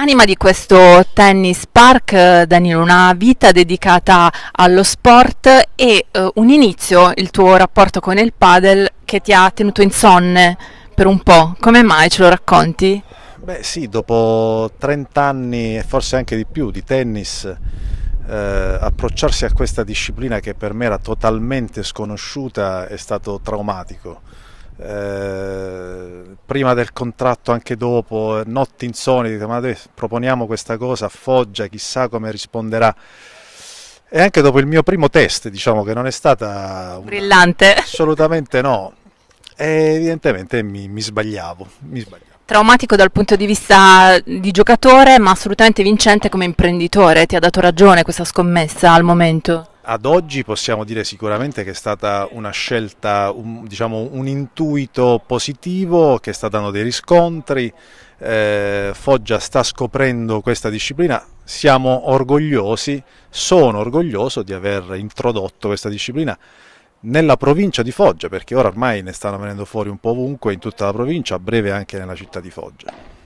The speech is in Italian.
Anima di questo tennis park, eh, Danilo, una vita dedicata allo sport e eh, un inizio, il tuo rapporto con il padel che ti ha tenuto insonne per un po'. Come mai ce lo racconti? Beh sì, dopo 30 anni e forse anche di più di tennis, eh, approcciarsi a questa disciplina che per me era totalmente sconosciuta è stato traumatico. Eh, prima del contratto, anche dopo, notti insolite, ma adesso proponiamo questa cosa a Foggia, chissà come risponderà. E anche dopo il mio primo test, diciamo che non è stata... Una... Brillante. Assolutamente no. E evidentemente mi, mi sbagliavo, mi sbagliavo traumatico dal punto di vista di giocatore, ma assolutamente vincente come imprenditore. Ti ha dato ragione questa scommessa al momento? ad oggi possiamo dire sicuramente che è stata una scelta, un, diciamo, un intuito positivo che sta dando dei riscontri, eh, Foggia sta scoprendo questa disciplina, siamo orgogliosi, sono orgoglioso di aver introdotto questa disciplina nella provincia di Foggia, perché ora ormai ne stanno venendo fuori un po' ovunque, in tutta la provincia, a breve anche nella città di Foggia.